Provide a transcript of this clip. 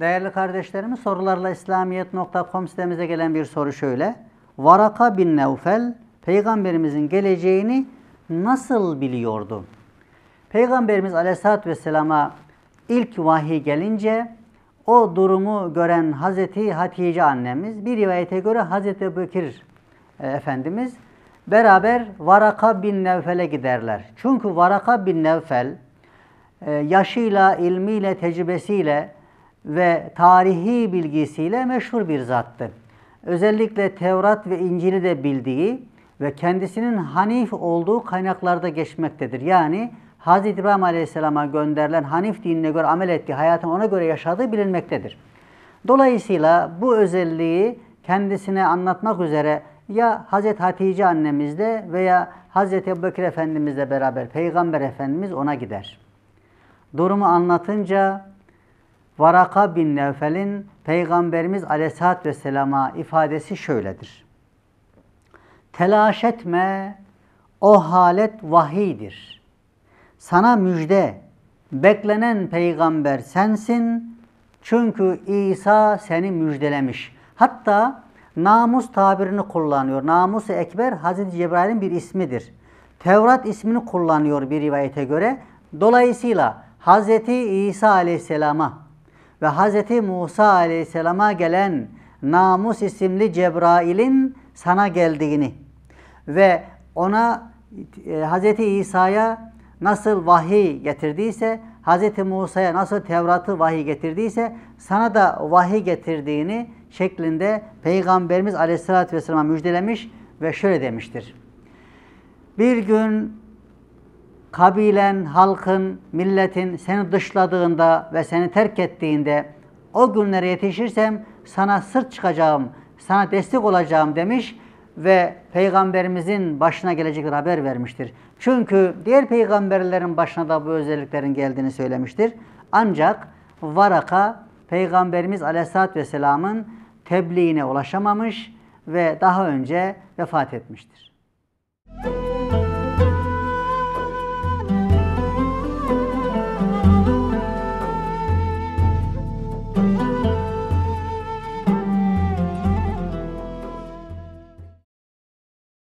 Değerli kardeşlerim sorularla İslamiyet.com sitemize gelen bir soru şöyle. Varaka bin Nevfel peygamberimizin geleceğini nasıl biliyordu? Peygamberimiz aleyhissalatü vesselama ilk vahiy gelince o durumu gören Hazreti Hatice annemiz bir rivayete göre Hazreti Bekir e, Efendimiz beraber Varaka bin Nevfel'e giderler. Çünkü Varaka bin Nevfel e, yaşıyla, ilmiyle, tecrübesiyle ve tarihi bilgisiyle meşhur bir zattı. Özellikle Tevrat ve İncil'i de bildiği ve kendisinin Hanif olduğu kaynaklarda geçmektedir. Yani Hz. İbrahim Aleyhisselam'a gönderilen Hanif dinine göre amel ettiği, hayatını ona göre yaşadığı bilinmektedir. Dolayısıyla bu özelliği kendisine anlatmak üzere ya Hz. Hatice annemizde veya Hz. Bekir Efendimizle beraber Peygamber Efendimiz ona gider. Durumu anlatınca Varaka bin Nevfel'in Peygamberimiz aleyhissalatü vesselama ifadesi şöyledir. Telaş etme, o halet vahidir. Sana müjde, beklenen peygamber sensin. Çünkü İsa seni müjdelemiş. Hatta namus tabirini kullanıyor. Namus-u Ekber Hazreti Cebrail'in bir ismidir. Tevrat ismini kullanıyor bir rivayete göre. Dolayısıyla Hazreti İsa Aleyhisselam'a ve Hz. Musa aleyhisselama gelen Namus isimli Cebrail'in sana geldiğini ve ona e, Hz. İsa'ya nasıl vahiy getirdiyse, Hz. Musa'ya nasıl Tevrat'ı vahiy getirdiyse sana da vahiy getirdiğini şeklinde Peygamberimiz aleyhissalatü vesselam müjdelemiş ve şöyle demiştir. Bir gün kabilen, halkın, milletin seni dışladığında ve seni terk ettiğinde o günlere yetişirsem sana sırt çıkacağım, sana destek olacağım demiş ve peygamberimizin başına gelecekleri haber vermiştir. Çünkü diğer peygamberlerin başına da bu özelliklerin geldiğini söylemiştir. Ancak Varaka peygamberimiz aleyhissalatü vesselamın tebliğine ulaşamamış ve daha önce vefat etmiştir. Müzik